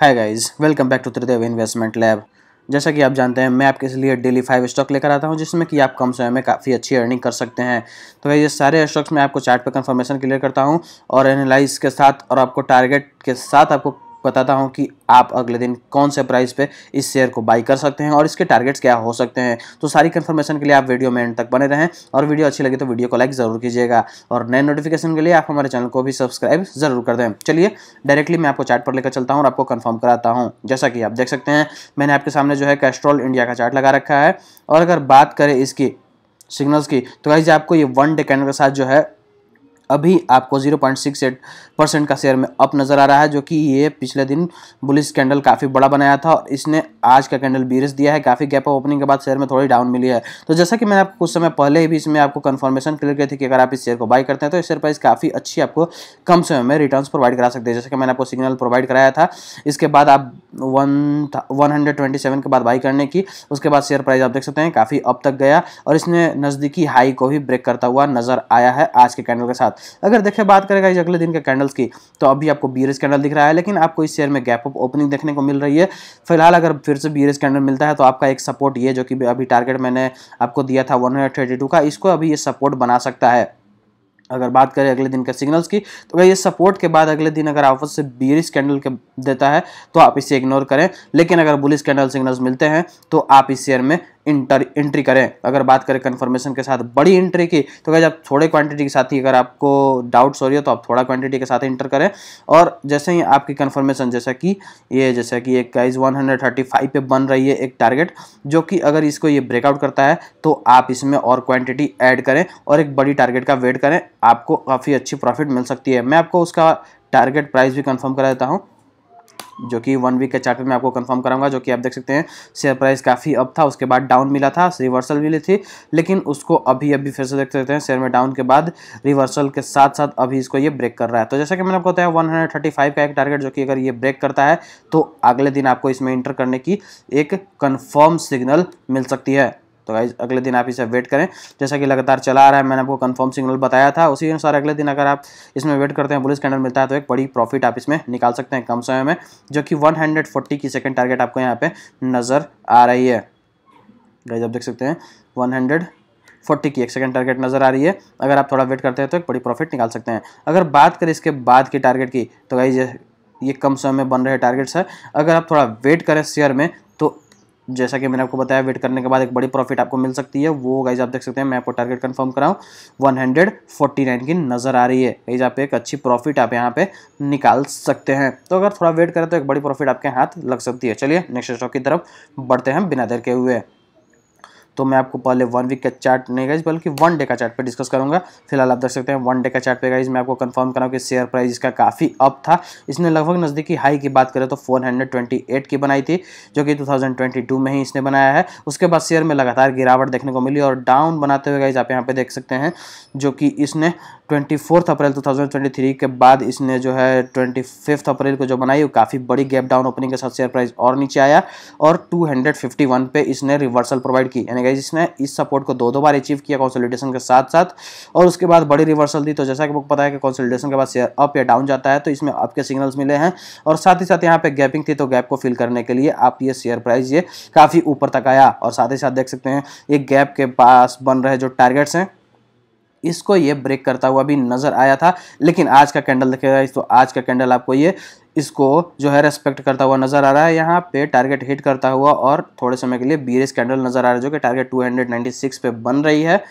hi guys welcome back to Tridev investment lab जैसा कि आप जानते हैं मैं आपके लिए डेली फाइव स्टॉक लेकर आता हूं जिसमें कि आप कम समय में काफ़ी अच्छी अर्निंग कर सकते हैं तो ये सारे स्टॉक्स मैं आपको चार्ट पे कंफर्मेशन क्लियर करता हूं और एनालाइज के साथ और आपको टारगेट के साथ आपको बताता हूँ कि आप अगले दिन कौन से प्राइस पे इस शेयर को बाई कर सकते हैं और इसके टारगेट्स क्या हो सकते हैं तो सारी कन्फर्मेशन के लिए आप वीडियो में एंड तक बने रहें और वीडियो अच्छी लगी तो वीडियो को लाइक ज़रूर कीजिएगा और नए नोटिफिकेशन के लिए आप हमारे चैनल को भी सब्सक्राइब ज़रूर कर दें चलिए डायरेक्टली मैं आपको चार्ट पर लेकर चलता हूँ और आपको कन्फर्म कराता हूँ जैसा कि आप देख सकते हैं मैंने आपके सामने जो है कैस्ट्रॉल इंडिया का चार्ट लगा रखा है और अगर बात करें इसकी सिग्नल्स की तो वैसे आपको ये वन डे कैंडल के साथ जो है अभी आपको 0.68 परसेंट का शेयर में अप नज़र आ रहा है जो कि ये पिछले दिन बुलिस कैंडल काफ़ी बड़ा बनाया था और इसने आज का कैंडल बीरस दिया है काफ़ी गैप ऑफ ओपनिंग के बाद शेयर में थोड़ी डाउन मिली है तो जैसा कि मैंने आपको कुछ समय पहले ही भी इसमें आपको कन्फर्मेशन क्लियर की थी कि अगर आप इस शेयर को बाई करते हैं तो इस शेयर प्राइस काफ़ी अच्छी आपको कम समय में रिटर्न प्रोवाइड करा सकते हैं जैसे कि मैंने आपको सिग्नल प्रोवाइड कराया था इसके बाद आप वन वन के बाद बाई करने की उसके बाद शेयर प्राइस आप देख सकते हैं काफ़ी अब तक गया और इसने नज़दीकी हाई को भी ब्रेक करता हुआ नज़र आया है आज के कैंडल के साथ साथ अगर देखें बात करेगा इस अगले दिन के कैंडल्स की तो अभी आपको बीरेज कैंडल दिख रहा है लेकिन आपको इस शेयर में गैप अप ओपनिंग देखने को मिल रही है फिलहाल अगर फिर से एस कैंडल मिलता है तो आपका एक सपोर्ट ये जो कि अभी टारगेट मैंने आपको दिया था वन का इसको अभी ये सपोर्ट बना सकता है अगर बात करें अगले दिन के सिग्नल्स की तो भाई ये सपोर्ट के बाद अगले दिन अगर आपस से बीरिस कैंडल के देता है तो आप इसे इग्नोर करें लेकिन अगर बुलिस कैंडल सिग्नल्स मिलते हैं तो आप इस शेयर में इंटर एंट्री करें अगर बात करें कन्फर्मेशन के साथ बड़ी एंट्री की तो भाई आप थोड़े क्वांटिटी के साथ ही अगर आपको डाउट्स हो रही हो तो आप थोड़ा क्वांटिटी के साथ इंटर करें और जैसे ही आपकी कन्फर्मेशन जैसा कि ये जैसा कि एक गाइज 135 पे बन रही है एक टारगेट जो कि अगर इसको ये ब्रेकआउट करता है तो आप इसमें और क्वान्टिटी एड करें और एक बड़ी टारगेट का वेट करें आपको काफ़ी अच्छी प्रॉफिट मिल सकती है मैं आपको उसका टारगेट प्राइस भी कंफर्म करा देता हूँ जो कि वन वीक के चार्ट में आपको कंफर्म कराऊंगा जो कि आप देख सकते हैं शेयर प्राइस काफ़ी अप था उसके बाद डाउन मिला था रिवर्सल मिली थी लेकिन उसको अभी अभी फिर से देख सकते हैं शेयर में डाउन के बाद रिवर्सल के साथ साथ अभी इसको ये ब्रेक कर रहा है तो जैसा कि मैंने आपको बताया फाइव का एक टारगेट जो कि अगर ये ब्रेक करता है तो अगले दिन आपको इसमें इंटर करने की एक कन्फर्म सिग्नल मिल सकती है तो गाइज अगले दिन आप इसे वेट करें जैसा कि लगातार चला आ रहा है मैंने आपको कंफर्म सिग्नल बताया था उसी अनुसार अगले दिन अगर आप इसमें वेट करते हैं बुलिस कैंडल मिलता है तो एक बड़ी प्रॉफिट आप इसमें निकाल सकते हैं कम समय में जो कि 140 की सेकंड टारगेट आपको यहाँ पे नज़र आ रही है गाइज आप देख सकते हैं वन 40 की एक सेकंड टारगेट नज़र आ रही है अगर आप थोड़ा वेट करते हैं तो एक बड़ी प्रॉफिट निकाल सकते हैं अगर बात करें इसके बाद की टारगेट की तो गाइज ये कम समय में बन रहे टारगेट्स है अगर आप थोड़ा वेट करें शेयर में जैसा कि मैंने आपको बताया वेट करने के बाद एक बड़ी प्रॉफिट आपको मिल सकती है वो गाइज आप देख सकते हैं मैं आपको टारगेट कन्फर्म कराऊँ वन हंड्रेड फोर्टी नाइन की नज़र आ रही है गाइज आप एक अच्छी प्रॉफिट आप यहाँ पे निकाल सकते हैं तो अगर थोड़ा वेट करें तो एक बड़ी प्रॉफिट आपके हाथ लग सकती है चलिए नेक्स्ट स्टॉक की तरफ बढ़ते हैं बिना देर के हुए तो मैं आपको पहले वन वीक का चार्ट नहीं गाइज बल्कि वन डे का चार्ट पे डिस्कस करूंगा फिलहाल आप देख सकते हैं वन डे का चार्ट पे गाइज मैं आपको कंफर्म कराऊँ कि शेयर प्राइस इसका काफ़ी अप था इसने लगभग नज़दीकी हाई की बात करें तो फोर की बनाई थी जो कि टू में ही इसने बनाया है उसके बाद शेयर में लगातार गिरावट देखने को मिली और डाउन बनाते हुए गाइज आप यहाँ पे देख सकते हैं जो कि इसने ट्वेंटी अप्रैल टू के बाद इसने जो है ट्वेंटी अप्रैल को जो बनाई वो काफ़ी बड़ी गैप डाउन ओपनिंग के साथ शेयर प्राइस और नीचे आया और टू पे इसने रिवर्सल प्रोवाइड की यानी ने गाइज जिसने इस सपोर्ट को दो दो बार अचीव किया कॉन्सोलिडेशन के साथ साथ और उसके बाद बड़ी रिवर्सल दी तो जैसा कि आपको पता है कि कॉन्सोलिडेशन के बाद शेयर अप या डाउन जाता है तो इसमें अप के सिग्नल्स मिले हैं और साथ ही साथ यहाँ पे गैपिंग थी तो गैप को फिल करने के लिए आप ये शेयर प्राइस ये काफ़ी ऊपर तक आया और साथ ही साथ देख सकते हैं एक गैप के पास बन रहे जो टारगेट्स हैं इसको ये ब्रेक करता हुआ भी नज़र आया था लेकिन आज का कैंडल देखेगा इस तो आज का कैंडल आपको ये इसको जो है रेस्पेक्ट करता हुआ नजर आ रहा है यहाँ पे टारगेट हिट करता हुआ और थोड़े समय के लिए बीरेस कैंडल नजर आ रहा है जो कि टारगेट टू पे बन रही है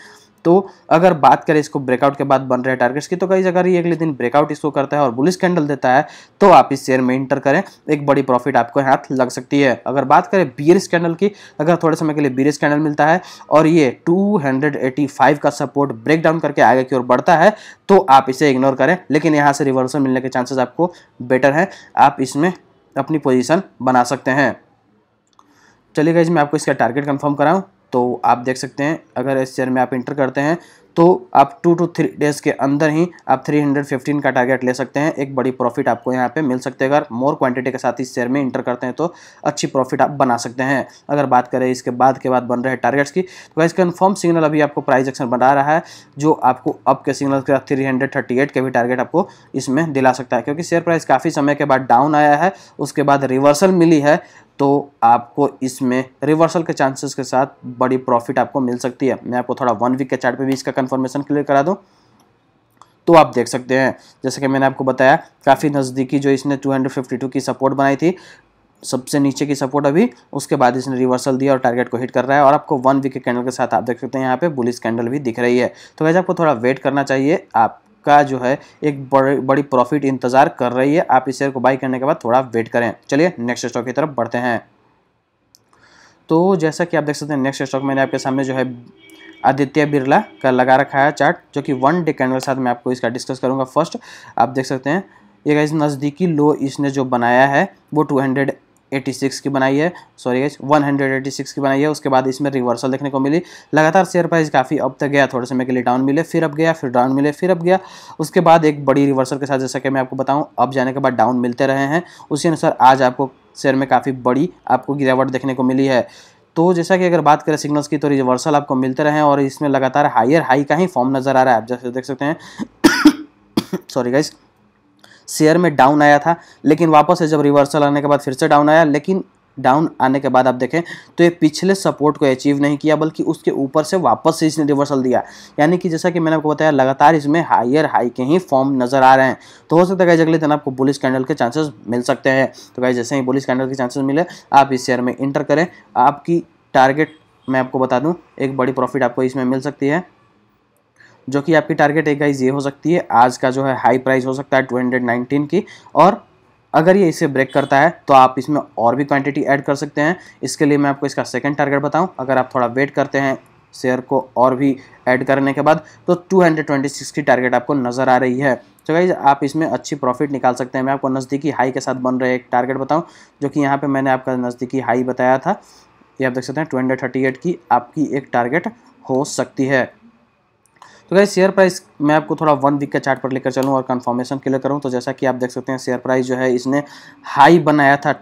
तो अगर बात करें इसको ब्रेकआउट के बाद बन रहे टारगेट्स की तो कई जगह ये अगले दिन ब्रेकआउट इसको करता है और बुलिस कैंडल देता है तो आप इस शेयर में इंटर करें एक बड़ी प्रॉफिट आपको हाथ लग सकती है अगर बात करें बीरिस स्कैंडल की अगर थोड़े समय के लिए बीरिस स्कैंडल मिलता है और ये टू का सपोर्ट ब्रेक डाउन करके आगे की ओर बढ़ता है तो आप इसे इग्नोर करें लेकिन यहाँ से रिवर्सल मिलने के चांसेस आपको बेटर हैं आप इसमें अपनी पोजिशन बना सकते हैं चलिए गाइज मैं आपको इसका टारगेट कंफर्म कराऊं तो आप देख सकते हैं अगर इस शेयर में आप इंटर करते हैं तो आप टू टू थ्री डेज के अंदर ही आप 315 का टारगेट ले सकते हैं एक बड़ी प्रॉफिट आपको यहाँ पे मिल सकते हैं अगर मोर क्वांटिटी के साथ इस शेयर में इंटर करते हैं तो अच्छी प्रॉफिट आप बना सकते हैं अगर बात करें इसके बाद के बाद बन रहे टारगेट्स की तो वैसे कन्फर्म सिग्नल अभी आपको प्राइज एक्शन बना रहा है जो आपको अप के सिग्नल के साथ थ्री के भी टारगेट आपको इसमें दिला सकता है क्योंकि शेयर प्राइस काफ़ी समय के बाद डाउन आया है उसके बाद रिवर्सल मिली है तो आपको इसमें रिवर्सल के चांसेस के साथ बड़ी प्रॉफिट आपको मिल सकती है मैं आपको थोड़ा वन वीक के चार्ट पे भी इसका कंफर्मेशन क्लियर करा दूँ तो आप देख सकते हैं जैसे कि मैंने आपको बताया काफ़ी नज़दीकी जो इसने 252 की सपोर्ट बनाई थी सबसे नीचे की सपोर्ट अभी उसके बाद इसने रिवर्सल दिया और टारगेट को हिट कर रहा है और आपको वन वीक के कैंडल के साथ आप देख सकते हैं यहाँ पे बुलिस कैंडल भी दिख रही है तो वैसे आपको थोड़ा वेट करना चाहिए आप का जो है एक बड़ी बड़ी प्रॉफिट इंतजार कर रही है आप इस शेयर को बाई करने के बाद थोड़ा वेट करें चलिए नेक्स्ट स्टॉक की तरफ बढ़ते हैं तो जैसा कि आप देख सकते हैं नेक्स्ट स्टॉक मैंने आपके सामने जो है आदित्य बिरला का लगा रखा है चार्ट जो कि वन डे कैंडल के साथ मैं आपको इसका डिस्कस करूंगा फर्स्ट आप देख सकते हैं ये गाइज नज़दीकी लो इसने जो बनाया है वो टू हंड्रेड 186 की बनाई है सॉरी गाइस 186 की बनाई है उसके बाद इसमें रिवर्सल देखने को मिली लगातार शेयर प्राइस काफ़ी अप तक गया थोड़े समय के लिए डाउन मिले फिर अब गया फिर डाउन मिले फिर अब गया उसके बाद एक बड़ी रिवर्सल के साथ जैसा कि मैं आपको बताऊँ अब जाने के बाद डाउन मिलते रहे हैं उसी अनुसार आज आपको शेयर में काफ़ी बड़ी आपको गिरावट देखने को मिली है तो जैसा कि अगर बात करें सिग्नल्स की तो रिवर्सल आपको मिलते रहे और इसमें लगातार हायर हाई का ही फॉर्म नज़र आ रहा है आप जैसे देख सकते हैं सॉरी गाइज़ शेयर में डाउन आया था लेकिन वापस से जब रिवर्सल आने के बाद फिर से डाउन आया लेकिन डाउन आने के बाद आप देखें तो ये पिछले सपोर्ट को अचीव नहीं किया बल्कि उसके ऊपर से वापस से इसने रिवर्सल दिया यानी कि जैसा कि मैंने आपको बताया लगातार इसमें हायर हाई के ही फॉर्म नजर आ रहे हैं तो हो सकता है अगले दिन आपको बुलिस कैंडल के चांसेस मिल सकते हैं तो भाई जैसे ही बुलिस कैंडल के चांसेस मिले आप इस शेयर में इंटर करें आपकी टारगेट मैं आपको बता दूँ एक बड़ी प्रॉफिट आपको इसमें मिल सकती है जो कि आपकी टारगेट एक गाइज ये हो सकती है आज का जो है हाई प्राइस हो सकता है 219 की और अगर ये इसे ब्रेक करता है तो आप इसमें और भी क्वांटिटी ऐड कर सकते हैं इसके लिए मैं आपको इसका सेकंड टारगेट बताऊं अगर आप थोड़ा वेट करते हैं शेयर को और भी ऐड करने के बाद तो 226 की टारगेट आपको नज़र आ रही है तो गाइज आप इसमें अच्छी प्रॉफिट निकाल सकते हैं मैं आपको नज़दीकी हाई के साथ बन रहे एक टारगेट बताऊँ जो कि यहाँ पर मैंने आपका नज़दीकी हाई बताया था ये आप देख सकते हैं टू की आपकी एक टारगेट हो सकती है तो गई शेयर प्राइस मैं आपको थोड़ा वन वीक के चार्ट पर लेकर चलूँ और कन्फर्मेशन क्लियर करूँ तो जैसा कि आप देख सकते हैं शेयर प्राइस जो है इसने हाई बनाया था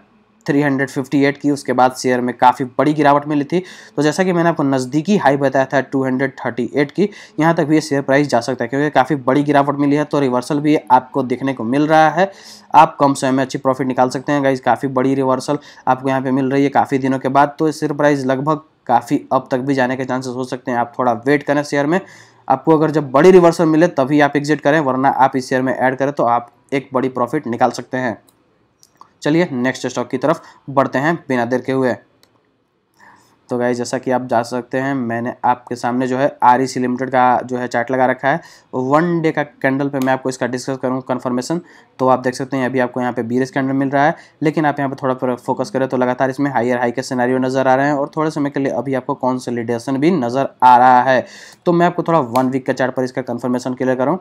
358 की उसके बाद शेयर में काफ़ी बड़ी गिरावट मिली थी तो जैसा कि मैंने आपको नज़दीकी हाई बताया था 238 की यहाँ तक भी ये शेयर प्राइस जा सकता है क्योंकि काफ़ी बड़ी गिरावट मिली है तो रिवर्सल भी आपको देखने को मिल रहा है आप कम समय में अच्छी प्रॉफिट निकाल सकते हैं गाइज काफ़ी बड़ी रिवर्सल आपको यहाँ पर मिल रही है काफ़ी दिनों के बाद तो शेयर प्राइस लगभग काफ़ी अब तक भी जाने के चांसेस हो सकते हैं आप थोड़ा वेट करें शेयर में आपको अगर जब बड़ी रिवर्सल मिले तभी आप एग्जिट करें वरना आप इस शेयर में ऐड करें तो आप एक बड़ी प्रॉफिट निकाल सकते हैं चलिए नेक्स्ट स्टॉक की तरफ बढ़ते हैं बिना देर के हुए तो गाइज जैसा कि आप जा सकते हैं मैंने आपके सामने जो है आर ई लिमिटेड का जो है चार्ट लगा रखा है वन डे का कैंडल पे मैं आपको इसका डिस्कस करूँ कन्फर्मेशन तो आप देख सकते हैं अभी आपको यहाँ पे एस कैंडल मिल रहा है लेकिन आप यहाँ पे थोड़ा फोकस करें तो लगातार इसमें हाइयर हाई के सिनारी नज़र आ रहे हैं और थोड़े समय के लिए अभी आपको कॉन्सलिडेशन भी नज़र आ रहा है तो मैं आपको थोड़ा वन वीक का चार्ट पर इसका कन्फर्मेशन क्लियर करूँ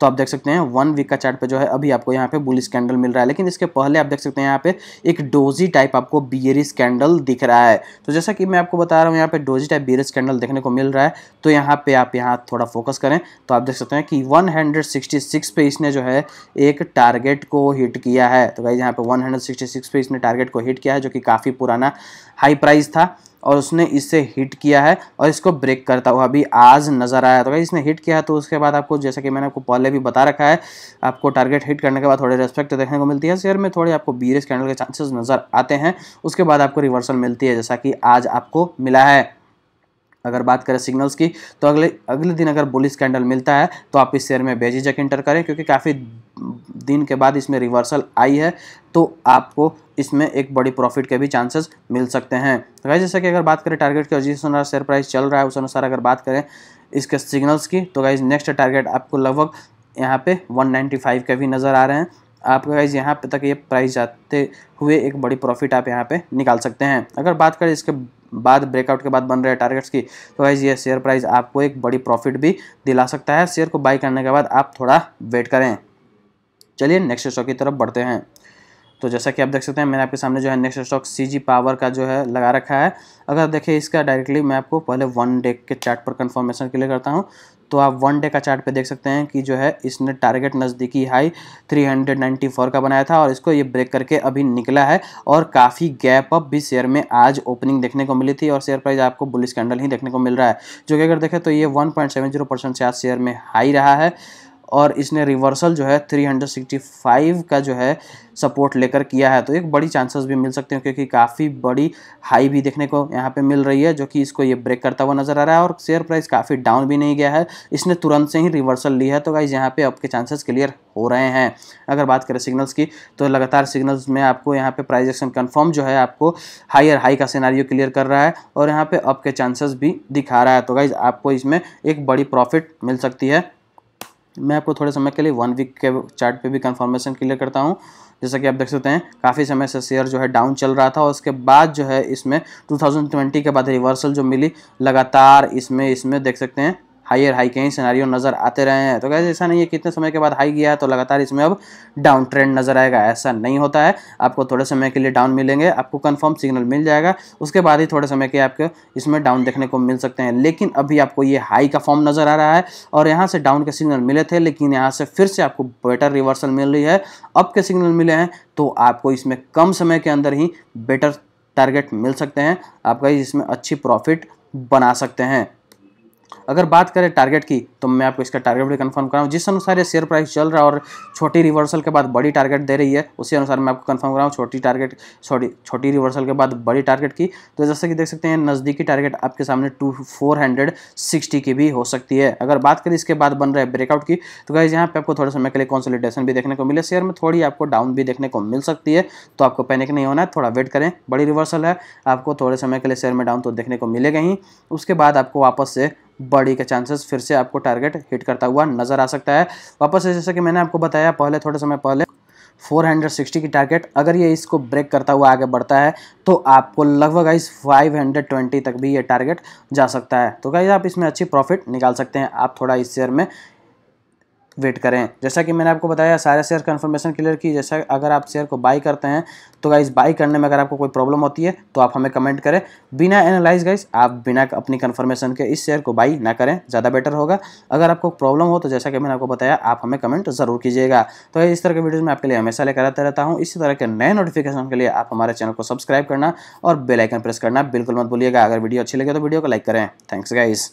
तो आप देख सकते हैं वन वीक का चार्ट पे जो है अभी आपको यहाँ पे बुलिस कैंडल मिल रहा है लेकिन इसके पहले आप देख सकते हैं यहाँ पे एक डोजी टाइप आपको बियरिस स्कैंडल दिख रहा है तो जैसा कि मैं आपको बता रहा हूँ यहाँ पे डोजी टाइप बियरिस कैंडल देखने को मिल रहा है तो यहाँ पे आप यहाँ थोड़ा फोकस करें तो आप देख सकते हैं कि वन पे इसने जो है एक टारगेट को हिट किया है तो भाई यहाँ पे वन पे इसने टारगेट को हिट किया है जो कि काफ़ी पुराना हाई प्राइस था और उसने इससे हिट किया है और इसको ब्रेक करता हुआ अभी आज नज़र आया तो इसने हिट किया है तो उसके बाद आपको जैसा कि मैंने आपको पहले भी बता रखा है आपको टारगेट हिट करने के बाद थोड़े रेस्पेक्ट देखने को मिलती है शेयर में थोड़े आपको बीरिस कैंडल के चांसेस नज़र आते हैं उसके बाद आपको रिवर्सल मिलती है जैसा कि आज आपको मिला है अगर बात करें सिग्नल्स की तो अगले अगले दिन अगर बुलिस कैंडल मिलता है तो आप इस शेयर में बेझिझक इंटर करें क्योंकि काफ़ी दिन के बाद इसमें रिवर्सल आई है तो आपको इसमें एक बड़ी प्रॉफिट के भी चांसेस मिल सकते हैं तो गाइज कि अगर बात करें टारगेट के जिस अनुसार शेयर प्राइस चल रहा है उस अनुसार अगर बात करें इसके सिग्नल्स की तो गाइज नेक्स्ट टारगेट आपको लगभग यहाँ पे 195 के भी नज़र आ रहे हैं आपका गाइज यहाँ पे तक ये प्राइस जाते हुए एक बड़ी प्रॉफिट आप यहाँ पे निकाल सकते हैं अगर बात करें इसके बाद ब्रेकआउट के बाद बन रहे टारगेट्स की तो गाइज ये शेयर प्राइस आपको एक बड़ी प्रॉफिट भी दिला सकता है शेयर को बाई करने के बाद आप थोड़ा वेट करें चलिए नेक्स्ट स्टॉक की तरफ बढ़ते हैं तो जैसा कि आप देख सकते हैं मैंने आपके सामने जो है नेक्स्ट स्टॉक सी पावर का जो है लगा रखा है अगर देखिए इसका डायरेक्टली मैं आपको पहले वन डे के चार्ट पर कंफर्मेशन के लिए करता हूँ तो आप वन डे का चार्ट पे देख सकते हैं कि जो है इसने टारगेट नज़दीकी हाई 394 का बनाया था और इसको ये ब्रेक करके अभी निकला है और काफ़ी गैप अप भी शेयर में आज ओपनिंग देखने को मिली थी और शेयर प्राइस आपको बुलिस कैंडल ही देखने को मिल रहा है जो कि अगर देखें तो ये 1.70 परसेंट से आज शेयर में हाई रहा है और इसने रिवर्सल जो है 365 का जो है सपोर्ट लेकर किया है तो एक बड़ी चांसेस भी मिल सकते हैं क्योंकि काफ़ी बड़ी हाई भी देखने को यहाँ पे मिल रही है जो कि इसको ये ब्रेक करता हुआ नजर आ रहा है और शेयर प्राइस काफ़ी डाउन भी नहीं गया है इसने तुरंत से ही रिवर्सल ली है तो गाइज यहाँ पे आपके चांसेस क्लियर हो रहे हैं अगर बात करें सिग्नल्स की तो लगातार सिग्नल्स में आपको यहाँ पर प्राइजेक्शन कन्फर्म जो है आपको हाइयर हाई का सिनारियो क्लियर कर रहा है और यहाँ पर अप के चांसेस भी दिखा रहा है तो गाइज आपको इसमें एक बड़ी प्रॉफिट मिल सकती है मैं आपको थोड़े समय के लिए वन वीक के चार्ट पे भी कंफर्मेशन क्लियर करता हूँ जैसा कि आप देख सकते हैं काफ़ी समय से शेयर जो है डाउन चल रहा था और उसके बाद जो है इसमें 2020 के बाद रिवर्सल जो मिली लगातार इसमें इसमें देख सकते हैं हायर हाई के ही सिनारियों नज़र आते रहे हैं तो कैसे ऐसा नहीं है कितने समय के बाद हाई गया है तो लगातार इसमें अब डाउन ट्रेंड नज़र आएगा ऐसा नहीं होता है आपको थोड़े समय के लिए डाउन मिलेंगे आपको कन्फर्म सिग्नल मिल जाएगा उसके बाद ही थोड़े समय के आपके इसमें डाउन देखने को मिल सकते हैं लेकिन अभी आपको ये हाई का फॉर्म नज़र आ रहा है और यहाँ से डाउन के सिग्नल मिले थे लेकिन यहाँ से फिर से आपको बेटर रिवर्सल मिल रही है अप के सिग्नल मिले हैं तो आपको इसमें कम समय के अंदर ही बेटर टारगेट मिल सकते हैं आपका इसमें अच्छी प्रॉफिट बना सकते हैं अगर बात करें टारगेट की तो मैं आपको इसका टारगेट भी कंफर्म कर रहा हूँ जिस अनुसार ये शेयर प्राइस चल रहा है और छोटी रिवर्सल के बाद बड़ी टारगेट दे रही है उसी अनुसार मैं आपको कंफर्म कर रहा हूँ छोटी टारगेट सॉरी छोटी रिवर्सल के बाद बड़ी टारगेट की तो जैसे कि देख सकते हैं नज़दीकी टारगेट आपके सामने टू फोर हंड्रेड सिक्सटी की भी हो सकती है अगर बात करें इसके बाद बन रहा है ब्रेकआउट की तो गाइज यहाँ पर आपको थोड़े समय के लिए कॉन्सोलिडेशन भी देखने को मिले शेयर में थोड़ी आपको डाउन भी देखने को मिल सकती है तो आपको पैनिक नहीं होना है थोड़ा वेट करें बड़ी रिवर्सल है आपको थोड़े समय के लिए शेयर में डाउन तो देखने को मिलेगा ही उसके बाद आपको वापस से बड़ी के चांसेस फिर से आपको टारगेट हिट करता हुआ नजर आ सकता है वापस जैसे कि मैंने आपको बताया पहले थोड़े समय पहले 460 की टारगेट अगर ये इसको ब्रेक करता हुआ आगे बढ़ता है तो आपको लगभग गाइस 520 तक भी ये टारगेट जा सकता है तो गाइस आप इसमें अच्छी प्रॉफिट निकाल सकते हैं आप थोड़ा इस शेयर में वेट करें जैसा कि मैंने आपको बताया सारे शेयर कन्फर्मेशन क्लियर की जैसा अगर आप शेयर को बाई करते हैं तो गाइज बाई करने में अगर आपको कोई प्रॉब्लम होती है तो आप हमें कमेंट करें बिना एनालाइज गाइज आप बिना अपनी कन्फर्मेशन के इस शेयर को बाई ना करें ज़्यादा बेटर होगा अगर आपको प्रॉब्लम हो तो जैसा कि मैंने आपको बताया आप हमें कमेंट ज़रूर कीजिएगा तो इस तरह के वीडियोज़ में आपके लिए हमेशा लेकर आते रहता हूँ इसी तरह के नए नोटिफिकेशन के लिए आप हमारे चैनल को सब्सक्राइब करना और बेलाइकन प्रेस करना बिल्कुल मत भूलिएगा अगर वीडियो अच्छी लगे तो वीडियो को लाइक करें थैंक्स गाइज़